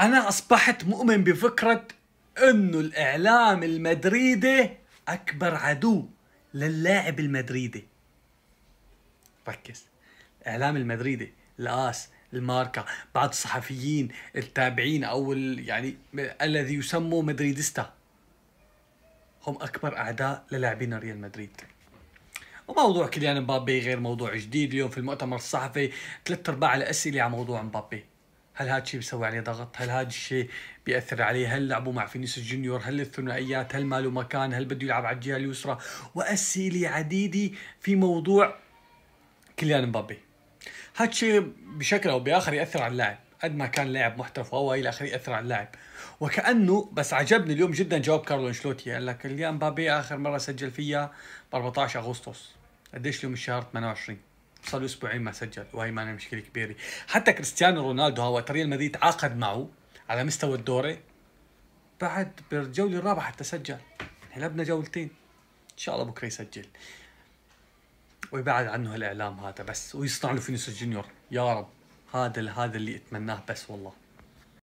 انا اصبحت مؤمن بفكره انه الاعلام المدريدي اكبر عدو للاعب المدريدي ركز الاعلام المدريدي الاس الماركة بعض الصحفيين التابعين أو ال... يعني الذي يسموا مدريدستا هم أكبر أعداء للاعبين ريال مدريد وموضوع كيليان مبابي غير موضوع جديد اليوم في المؤتمر الصحفي ثلاث أرباع الأسئلة على موضوع مبابي هل هذا الشيء بيسوي عليه ضغط هل هذا الشيء بياثر عليه هل لعبه مع فينيس جونيور هل الثنائيات هل ما له مكان هل بده يلعب على الجهه اليسرى واسئله عديده في موضوع كليان مبابي هذا الشيء بشكل او باخر ياثر على اللاعب قد ما كان لاعب محترف او الى اخره ياثر على اللاعب وكانه بس عجبني اليوم جدا جواب كارلو انشلوتي قال لك كيليان مبابي اخر مره سجل فيها ب 14 اغسطس قديش اليوم الشهر 28 صار له اسبوعين ما سجل وهي معنا مشكله كبيره حتى كريستيانو رونالدو هو ريال مدريد تعاقد معه على مستوى الدوري بعد بالجوله الرابعه حتى سجل يعني لعبنا جولتين ان شاء الله بكره يسجل ويبعد عنه هالاعلام هذا بس ويصنع له فينيسيوس جونيور يا رب هذا هذا اللي اتمناه بس والله